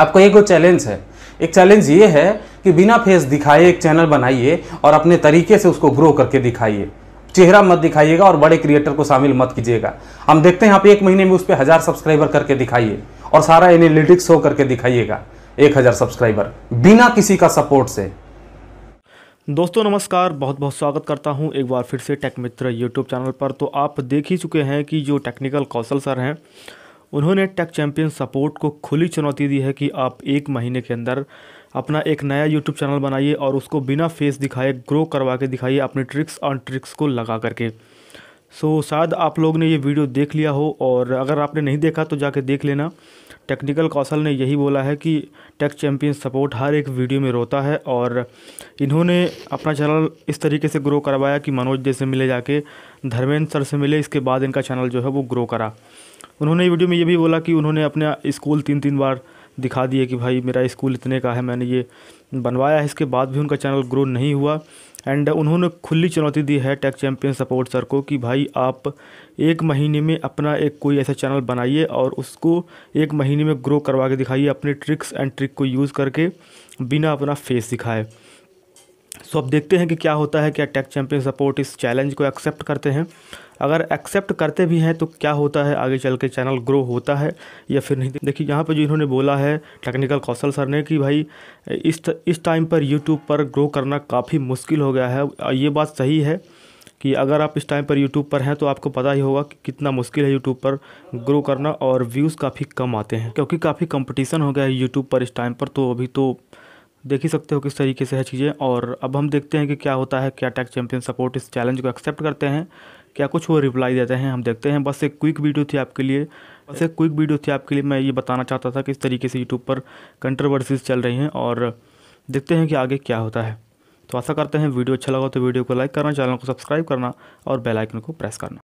आपको एक चैलेंज है एक चैलेंज ये है कि बिना फेस दिखाए एक चैनल बनाइए और अपने तरीके से उसको ग्रो करके दिखाइए चेहरा मत दिखाइएगा और बड़े क्रिएटर को शामिल मत कीजिएगा हम देखते हैं आप एक महीने में उस पर हज़ार सब्सक्राइबर करके दिखाइए और सारा एनालिटिक्स शो करके दिखाइएगा एक हज़ार सब्सक्राइबर बिना किसी का सपोर्ट से दोस्तों नमस्कार बहुत बहुत स्वागत करता हूं एक बार फिर से टेक मित्र यूट्यूब चैनल पर तो आप देख ही चुके हैं कि जो टेक्निकल कौशल सर हैं उन्होंने टेक चैंपियन सपोर्ट को खुली चुनौती दी है कि आप एक महीने के अंदर अपना एक नया यूट्यूब चैनल बनाइए और उसको बिना फेस दिखाए ग्रो करवा के दिखाइए अपने ट्रिक्स और ट्रिक्स को लगा करके सो so, शायद आप लोग ने ये वीडियो देख लिया हो और अगर आपने नहीं देखा तो जाके देख लेना टेक्निकल कौशल ने यही बोला है कि टेक चैम्पियन सपोर्ट हर एक वीडियो में रोता है और इन्होंने अपना चैनल इस तरीके से ग्रो करवाया कि मनोज जैसे मिले जाके धर्मेंद्र सर से मिले इसके बाद इनका चैनल जो है वो ग्रो करा उन्होंने वीडियो में ये भी बोला कि उन्होंने अपने स्कूल तीन तीन बार दिखा दिए कि भाई मेरा स्कूल इतने का है मैंने ये बनवाया है इसके बाद भी उनका चैनल ग्रो नहीं हुआ एंड उन्होंने खुली चुनौती दी है टेक चैम्पियन सपोर्ट सर को कि भाई आप एक महीने में अपना एक कोई ऐसा चैनल बनाइए और उसको एक महीने में ग्रो करवा के दिखाइए अपने ट्रिक्स एंड ट्रिक को यूज़ करके बिना अपना फेस दिखाए सो अब देखते हैं कि क्या होता है क्या टेक चैंपियन सपोर्ट इस चैलेंज को एक्सेप्ट करते हैं अगर एक्सेप्ट करते भी हैं तो क्या होता है आगे चल के चैनल ग्रो होता है या फिर नहीं देखिए यहाँ पर जो इन्होंने बोला है टेक्निकल कौशल सर ने कि भाई इस इस टाइम पर यूट्यूब पर ग्रो करना काफ़ी मुश्किल हो गया है ये बात सही है कि अगर आप इस टाइम पर यूट्यूब पर हैं तो आपको पता ही होगा कि कितना मुश्किल है यूट्यूब पर ग्रो करना और व्यूज़ काफ़ी कम आते हैं क्योंकि काफ़ी कंपटीशन हो गया है यूट्यूब पर इस टाइम पर तो अभी तो देख ही सकते हो किस तरीके से है चीज़ें और अब हम देखते हैं कि क्या होता है क्या टैक चैंपियन सपोर्ट इस चैलेंज को एक्सेप्ट करते हैं क्या कुछ वो रिप्लाई देते हैं हम देखते हैं बस एक क्विक वीडियो थी आपके लिए बस एक क्विक वीडियो थी आपके लिए मैं ये बताना चाहता था किस तरीके से यूट्यूब पर कंट्रोवर्सीज चल रही हैं और देखते हैं कि आगे क्या होता है तो आशा करते हैं वीडियो अच्छा लगा तो वीडियो को लाइक करना चैनल को सब्सक्राइब करना और बेल आइकन को प्रेस करना